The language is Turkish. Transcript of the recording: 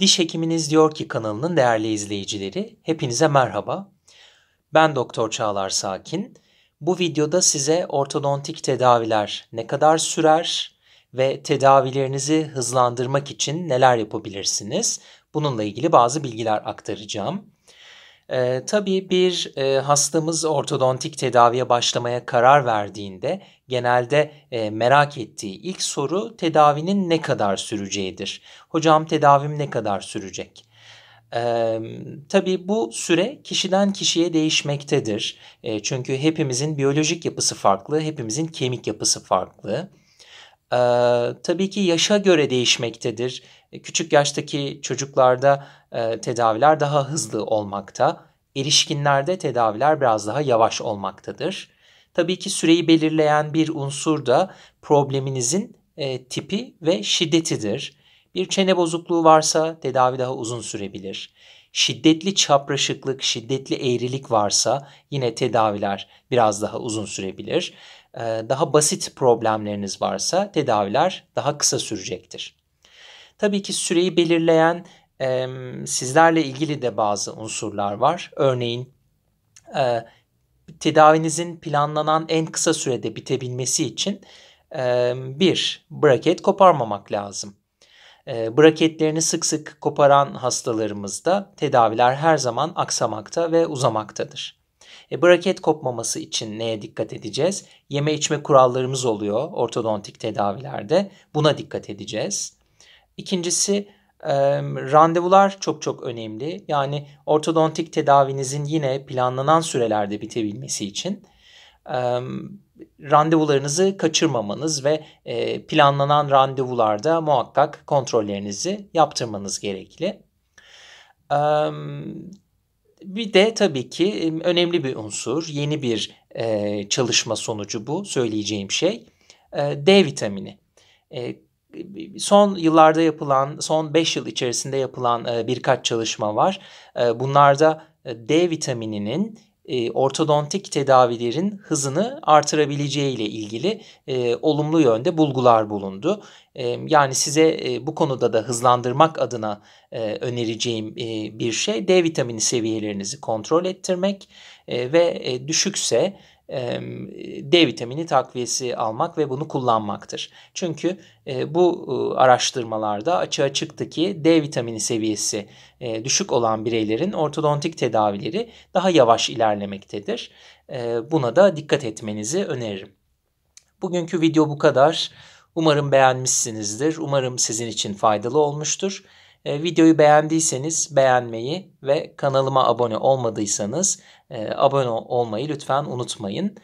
Diş Hekiminiz Diyor Ki kanalının değerli izleyicileri, hepinize merhaba. Ben Doktor Çağlar Sakin. Bu videoda size ortodontik tedaviler ne kadar sürer ve tedavilerinizi hızlandırmak için neler yapabilirsiniz? Bununla ilgili bazı bilgiler aktaracağım. E, tabii bir e, hastamız ortodontik tedaviye başlamaya karar verdiğinde genelde e, merak ettiği ilk soru tedavinin ne kadar süreceğidir. Hocam tedavim ne kadar sürecek? Ee, tabii bu süre kişiden kişiye değişmektedir. E, çünkü hepimizin biyolojik yapısı farklı, hepimizin kemik yapısı farklı. Ee, tabii ki yaşa göre değişmektedir. E, küçük yaştaki çocuklarda e, tedaviler daha hızlı hmm. olmakta. Erişkinlerde tedaviler biraz daha yavaş olmaktadır. Tabii ki süreyi belirleyen bir unsur da probleminizin e, tipi ve şiddetidir. Bir çene bozukluğu varsa tedavi daha uzun sürebilir. Şiddetli çapraşıklık, şiddetli eğrilik varsa yine tedaviler biraz daha uzun sürebilir. Ee, daha basit problemleriniz varsa tedaviler daha kısa sürecektir. Tabii ki süreyi belirleyen sizlerle ilgili de bazı unsurlar var. Örneğin e, tedavinizin planlanan en kısa sürede bitebilmesi için bir braket koparmamak lazım. E, braketlerini sık sık koparan hastalarımızda tedaviler her zaman aksamakta ve uzamaktadır. E, braket kopmaması için neye dikkat edeceğiz? Yeme içme kurallarımız oluyor ortodontik tedavilerde. Buna dikkat edeceğiz. İkincisi e, randevular çok çok önemli. Yani ortodontik tedavinizin yine planlanan sürelerde bitebilmesi için e, randevularınızı kaçırmamanız ve e, planlanan randevularda muhakkak kontrollerinizi yaptırmanız gerekli. Bir de tabii ki önemli bir unsur, yeni bir e, çalışma sonucu bu söyleyeceğim şey. E, D vitamini. E, son yıllarda yapılan, son 5 yıl içerisinde yapılan e, birkaç çalışma var. E, bunlarda D vitamininin e, ortodontik tedavilerin hızını artırabileceği ile ilgili e, olumlu yönde bulgular bulundu. E, yani size e, bu konuda da hızlandırmak adına e, önereceğim e, bir şey D vitamini seviyelerinizi kontrol ettirmek e, ve e, düşükse D vitamini takviyesi almak ve bunu kullanmaktır. Çünkü e, bu e, araştırmalarda açığa çıktı ki D vitamini seviyesi e, düşük olan bireylerin ortodontik tedavileri daha yavaş ilerlemektedir. Buna da dikkat etmenizi öneririm. Bugünkü video bu kadar. Umarım beğenmişsinizdir. Umarım sizin için faydalı olmuştur. E, videoyu beğendiyseniz beğenmeyi ve kanalıma abone olmadıysanız e, abone olmayı lütfen unutmayın.